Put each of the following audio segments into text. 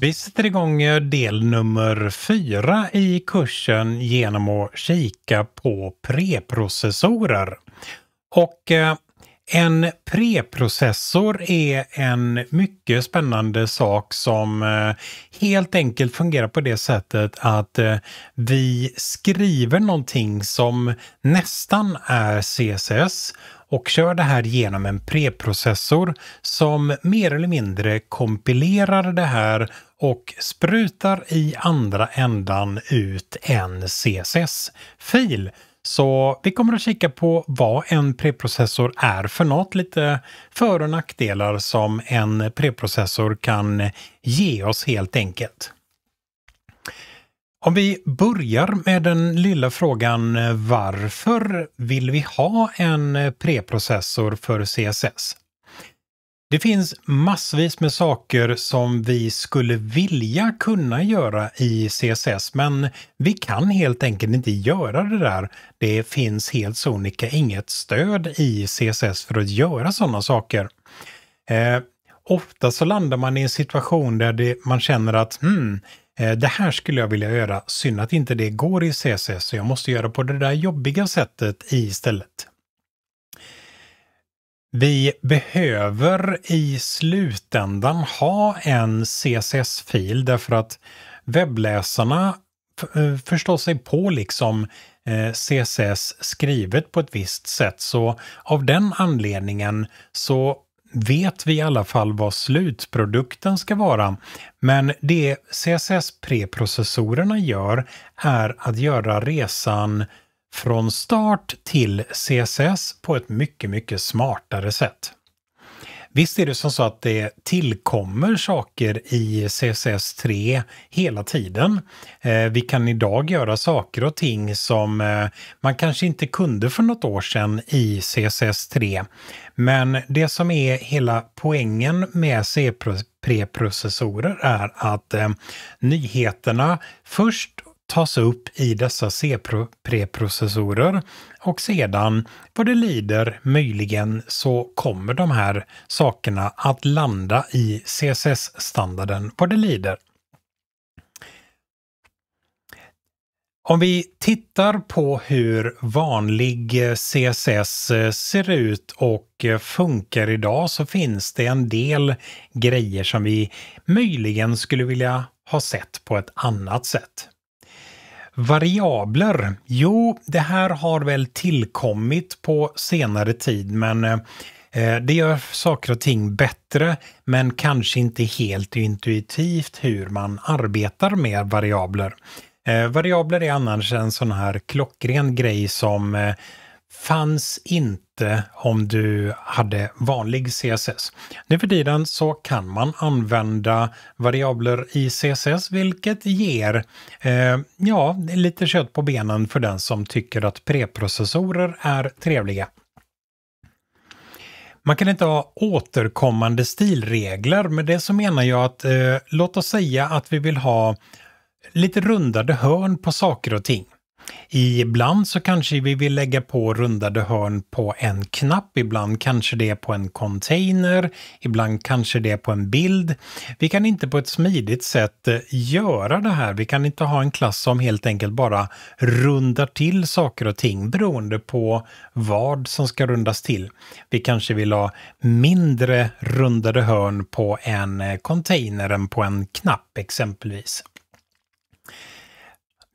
Vi sätter igång eh, del nummer fyra i kursen genom att kika på preprocessorer. Och eh, en preprocessor är en mycket spännande sak som eh, helt enkelt fungerar på det sättet att vi skriver någonting som nästan är CSS och kör det här genom en preprocessor som mer eller mindre kompilerar det här och sprutar i andra ändan ut en CSS-fil. Så vi kommer att kika på vad en preprocessor är för något, lite för och nackdelar som en preprocessor kan ge oss helt enkelt. Om vi börjar med den lilla frågan varför vill vi ha en preprocessor för CSS? Det finns massvis med saker som vi skulle vilja kunna göra i CSS, men vi kan helt enkelt inte göra det där. Det finns helt sonika inget stöd i CSS för att göra sådana saker. Eh, ofta så landar man i en situation där det, man känner att hmm, eh, det här skulle jag vilja göra, synd att inte det går i CSS, så jag måste göra på det där jobbiga sättet istället. Vi behöver i slutändan ha en CSS-fil därför att webbläsarna eh, förstår sig på liksom eh, CSS skrivet på ett visst sätt. Så av den anledningen så vet vi i alla fall vad slutprodukten ska vara. Men det CSS-preprocessorerna gör är att göra resan från start till CSS på ett mycket, mycket smartare sätt. Visst är det som så att det tillkommer saker i CSS 3 hela tiden. Eh, vi kan idag göra saker och ting som eh, man kanske inte kunde för något år sedan i CSS 3. Men det som är hela poängen med c processorer är att eh, nyheterna först tas upp i dessa C-preprocessorer och sedan vad det lider möjligen så kommer de här sakerna att landa i CSS-standarden vad det lider. Om vi tittar på hur vanlig CSS ser ut och funkar idag så finns det en del grejer som vi möjligen skulle vilja ha sett på ett annat sätt. Variabler. Jo, det här har väl tillkommit på senare tid, men eh, det gör saker och ting bättre, men kanske inte helt intuitivt hur man arbetar med variabler. Eh, variabler är annars en sån här klockren grej som eh, fanns inte inte om du hade vanlig CSS. Nu för tiden så kan man använda variabler i CSS, vilket ger eh, ja, lite kött på benen för den som tycker att preprocessorer är trevliga. Man kan inte ha återkommande stilregler, men det så menar jag att eh, låt oss säga att vi vill ha lite rundade hörn på saker och ting. Ibland så kanske vi vill lägga på rundade hörn på en knapp, ibland kanske det är på en container, ibland kanske det är på en bild. Vi kan inte på ett smidigt sätt eh, göra det här. Vi kan inte ha en klass som helt enkelt bara rundar till saker och ting beroende på vad som ska rundas till. Vi kanske vill ha mindre rundade hörn på en eh, container än på en knapp exempelvis.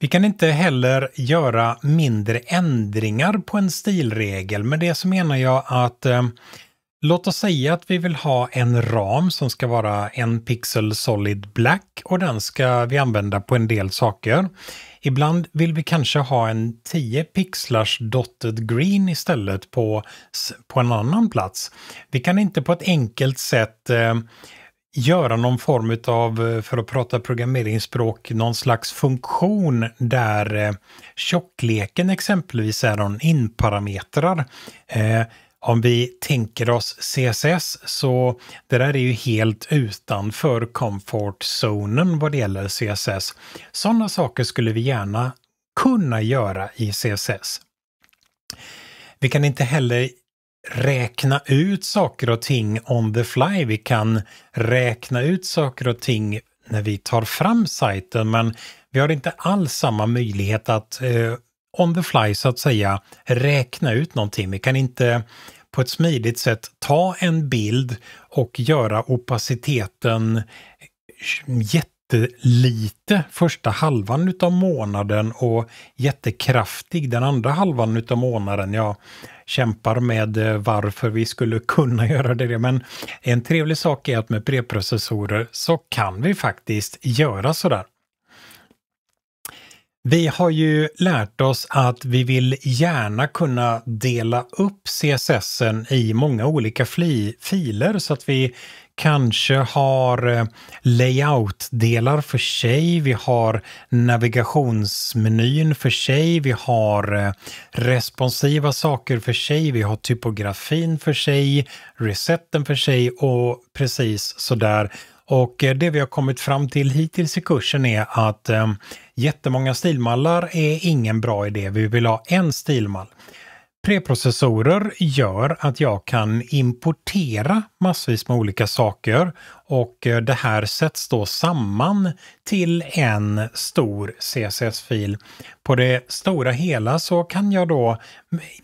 Vi kan inte heller göra mindre ändringar på en stilregel. Med det så menar jag att eh, låt oss säga att vi vill ha en ram som ska vara en pixel solid black och den ska vi använda på en del saker. Ibland vill vi kanske ha en 10 pixlars dotted green istället på, på en annan plats. Vi kan inte på ett enkelt sätt eh, göra någon form av, eh, för att prata programmeringsspråk, någon slags funktion där eh, tjockleken exempelvis är någon inparametrar. Eh, om vi tänker oss CSS så det där är ju helt utanför comfort zonen vad det gäller CSS. Sådana saker skulle vi gärna kunna göra i CSS. Vi kan inte heller räkna ut saker och ting on the fly. Vi kan räkna ut saker och ting när vi tar fram sajten, men vi har inte alls samma möjlighet att eh, on the fly så att säga räkna ut någonting. Vi kan inte på ett smidigt sätt ta en bild och göra opaciteten jättelite första halvan utav månaden och jättekraftig den andra halvan utav månaden. Ja, kämpar med eh, varför vi skulle kunna göra det. Men en trevlig sak är att med preprocessorer så kan vi faktiskt göra sådär. Vi har ju lärt oss att vi vill gärna kunna dela upp CSSen i många olika filer så att vi kanske har eh, layoutdelar för sig, vi har navigationsmenyn för sig, vi har eh, responsiva saker för sig, vi har typografin för sig, resetten för sig och precis sådär. Och eh, det vi har kommit fram till hittills i kursen är att eh, jättemånga stilmallar är ingen bra idé. Vi vill ha en stilmall. Preprocessorer gör att jag kan importera massvis med olika saker och eh, det här sätts då samman till en stor CSS-fil. På det stora hela så kan jag då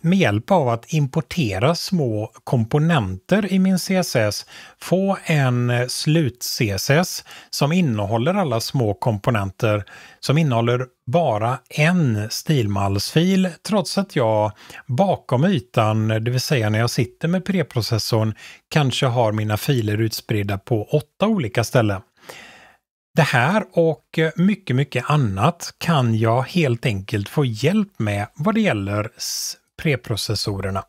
med hjälp av att importera små komponenter i min CSS få en slut-CSS som innehåller alla små komponenter som innehåller bara en stilmallsfil trots att jag bakom ytan, det vill säga när jag sitter med preprocessorn, kanske har mina filer utspridda på åtta olika ställen. Det här och eh, mycket, mycket annat kan jag helt enkelt få hjälp med vad det gäller preprocessorerna.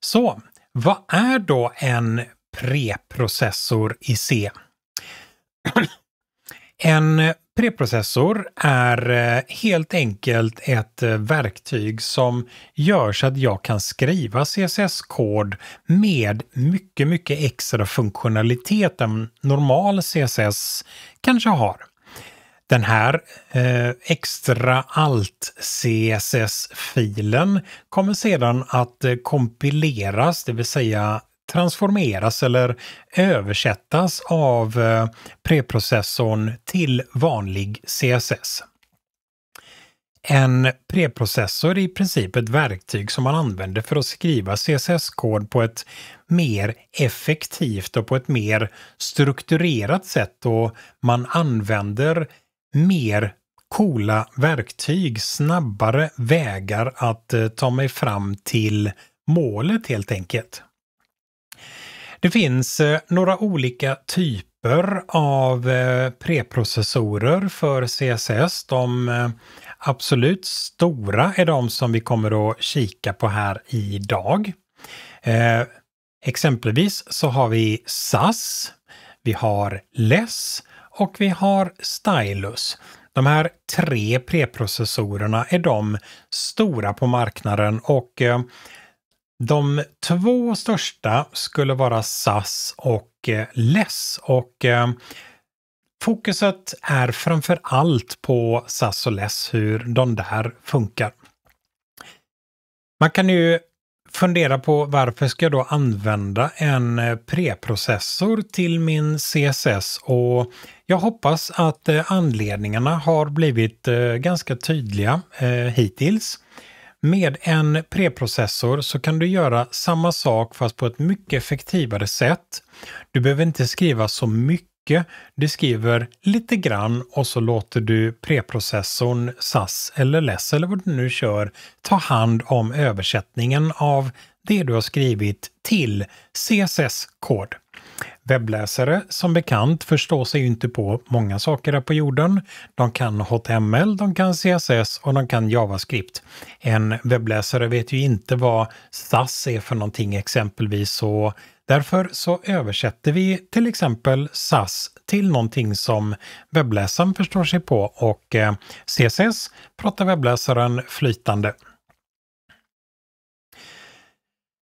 Så vad är då en preprocessor i C? En eh, Preprocessor är eh, helt enkelt ett eh, verktyg som gör så att jag kan skriva CSS-kod med mycket, mycket extra funktionalitet än normal CSS kanske har. Den här eh, extra allt CSS-filen kommer sedan att eh, kompileras, det vill säga transformeras eller översättas av eh, preprocessorn till vanlig CSS. En preprocessor är i princip ett verktyg som man använder för att skriva CSS-kod på ett mer effektivt och på ett mer strukturerat sätt och man använder mer coola verktyg, snabbare vägar att eh, ta mig fram till målet helt enkelt. Det finns eh, några olika typer av eh, preprocessorer för CSS. De eh, absolut stora är de som vi kommer att kika på här idag. Exempelvis så har vi SAS, vi har LESS och vi har Stylus. De här tre preprocessorerna är de stora på marknaden och de två största skulle vara SAS och eh, LESS och eh, fokuset är framför allt på SAS och LESS, hur de där funkar. Man kan ju fundera på varför ska jag då använda en eh, preprocessor till min CSS och jag hoppas att anledningarna har blivit ganska tydliga hittills. Med en preprocessor så kan du göra samma sak fast på ett mycket effektivare sätt. Du behöver inte skriva så mycket. Du skriver lite grann och så låter du preprocessorn SAS eller LESS eller vad du nu kör ta hand om översättningen av det du har skrivit till CSS-kod. Webbläsare, som bekant, förstår sig inte på många saker här på jorden. De kan HTML, de kan CSS och de kan JavaScript. En webbläsare vet ju inte vad SAS är för någonting exempelvis, så därför så översätter vi till exempel SAS till någonting som webbläsaren förstår sig på och eh, CSS pratar webbläsaren flytande.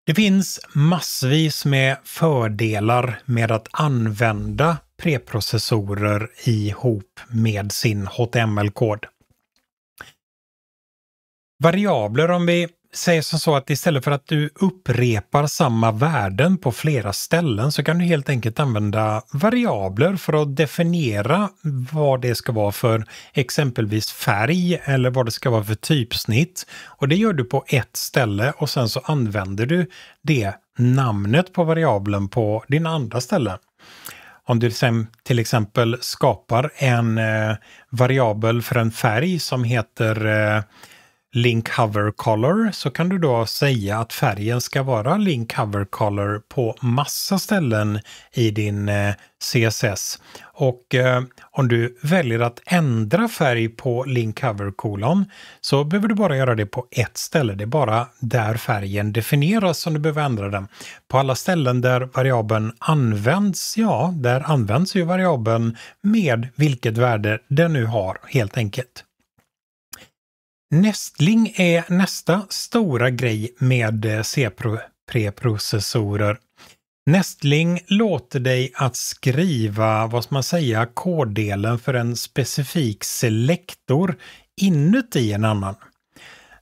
Det finns massvis med fördelar med att använda preprocessorer ihop med sin HTML-kod. Variabler om vi säger som så att istället för att du upprepar samma värden på flera ställen så kan du helt enkelt använda variabler för att definiera vad det ska vara för exempelvis färg eller vad det ska vara för typsnitt. Och det gör du på ett ställe och sen så använder du det namnet på variabeln på dina andra ställen. Om du sen till exempel skapar en eh, variabel för en färg som heter eh, Link Hover Color så kan du då säga att färgen ska vara Link Hover Color på massa ställen i din eh, CSS. Och eh, om du väljer att ändra färg på Link Hover kolon så behöver du bara göra det på ett ställe. Det är bara där färgen definieras som du behöver ändra den. På alla ställen där variabeln används, ja, där används ju variabeln med vilket värde den nu har helt enkelt. Nestling är nästa stora grej med eh, C-preprocessorer. Nestling låter dig att skriva, vad ska man säga, koddelen för en specifik selektor inuti en annan.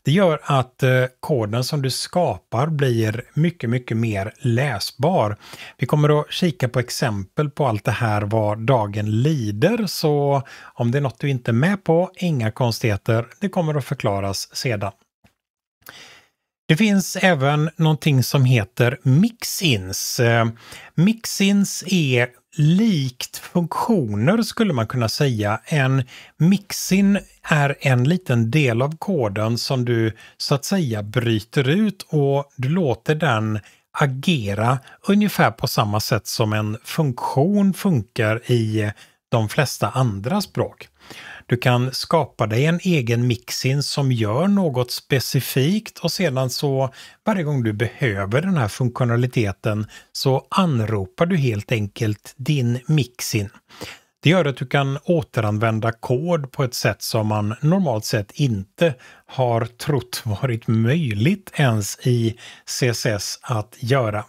Det gör att eh, koden som du skapar blir mycket, mycket mer läsbar. Vi kommer att kika på exempel på allt det här vad dagen lider, så om det är något du inte är med på, inga konstigheter, det kommer att förklaras sedan. Det finns även någonting som heter mixins. Eh, mixins är likt funktioner skulle man kunna säga. En mixin är en liten del av koden som du så att säga bryter ut och du låter den agera ungefär på samma sätt som en funktion funkar i de flesta andra språk. Du kan skapa dig en egen mixin som gör något specifikt och sedan så varje gång du behöver den här funktionaliteten så anropar du helt enkelt din mixin. Det gör att du kan återanvända kod på ett sätt som man normalt sett inte har trott varit möjligt ens i CSS att göra.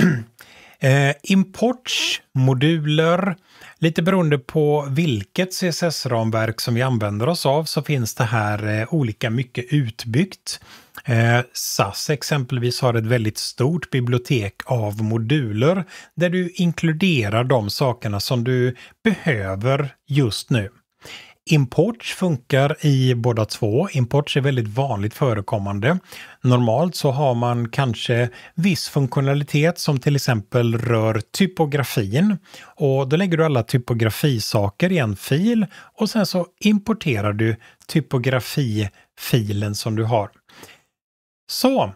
Eh, imports, moduler, lite beroende på vilket CSS-ramverk som vi använder oss av så finns det här eh, olika mycket utbyggt. Eh, SAS exempelvis har ett väldigt stort bibliotek av moduler där du inkluderar de sakerna som du behöver just nu. Imports funkar i båda två. Imports är väldigt vanligt förekommande. Normalt så har man kanske viss funktionalitet som till exempel rör typografin. Och då lägger du alla typografisaker i en fil och sen så importerar du typografifilen som du har. Så.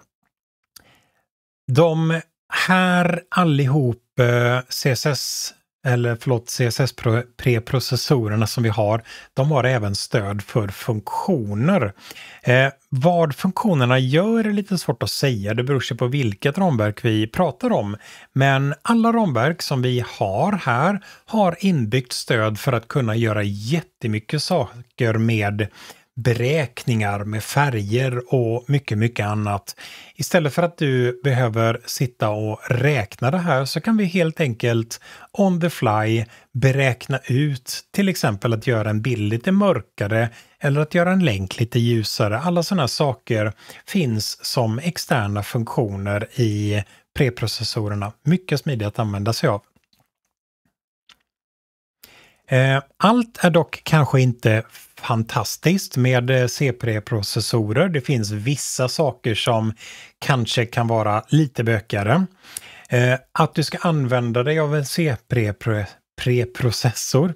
De här allihop eh, CSS eller förlåt, CSS-preprocessorerna som vi har, de har även stöd för funktioner. Eh, vad funktionerna gör är lite svårt att säga, det beror ju på vilket ramverk vi pratar om. Men alla ramverk som vi har här har inbyggt stöd för att kunna göra jättemycket saker med beräkningar med färger och mycket, mycket annat. Istället för att du behöver sitta och räkna det här så kan vi helt enkelt on the fly beräkna ut till exempel att göra en bild lite mörkare eller att göra en länk lite ljusare. Alla sådana saker finns som externa funktioner i preprocessorerna. Mycket smidigt att använda sig av. Eh, allt är dock kanske inte fantastiskt med eh, c processorer Det finns vissa saker som kanske kan vara lite bökigare. Eh, att du ska använda dig av en c processor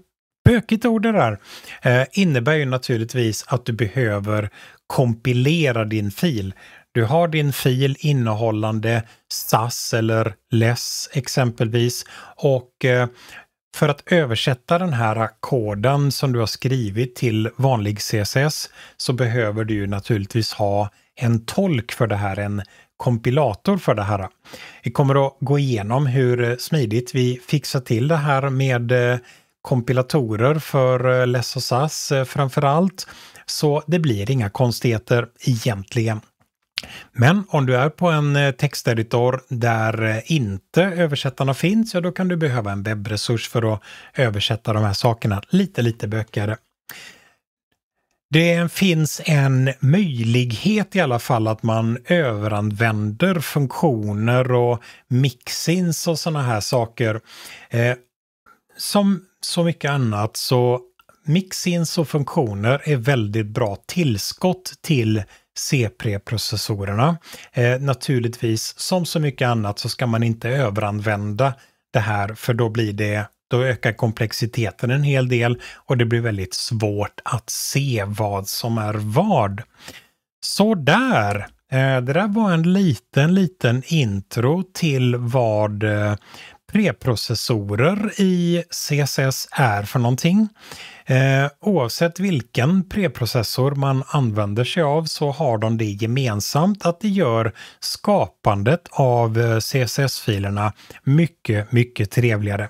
bökigt ord det där, innebär ju naturligtvis att du behöver kompilera din fil. Du har din fil innehållande SAS eller LESS exempelvis och för att översätta den här koden som du har skrivit till vanlig CSS så behöver du ju naturligtvis ha en tolk för det här, en kompilator för det här. Vi kommer att gå igenom hur smidigt vi fixar till det här med eh, kompilatorer för eh, LessOSAS eh, framför allt. Så det blir inga konstigheter egentligen. Men om du är på en eh, texteditor där eh, inte översättarna finns, ja då kan du behöva en webbresurs för att översätta de här sakerna lite, lite bökigare. Det finns en möjlighet i alla fall att man överanvänder funktioner och mixins och sådana här saker. Eh, som så mycket annat så mixins och funktioner är väldigt bra tillskott till C3-processorerna. Eh, naturligtvis, som så mycket annat, så ska man inte överanvända det här för då blir det då ökar komplexiteten en hel del och det blir väldigt svårt att se vad som är vad. Så där! Eh, det där var en liten, liten intro till vad eh, preprocessorer i CSS är för någonting. Eh, oavsett vilken preprocessor man använder sig av så har de det gemensamt att det gör skapandet av eh, CSS-filerna mycket, mycket trevligare.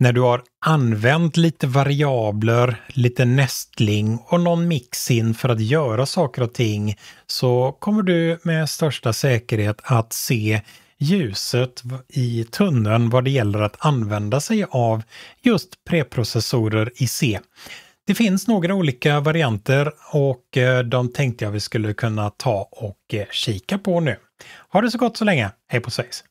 När du har använt lite variabler, lite nästling och någon mix-in för att göra saker och ting så kommer du med största säkerhet att se ljuset i tunneln vad det gäller att använda sig av just preprocessorer i C. Det finns några olika varianter och eh, de tänkte jag vi skulle kunna ta och eh, kika på nu. Ha det så gott så länge, hej på svejs!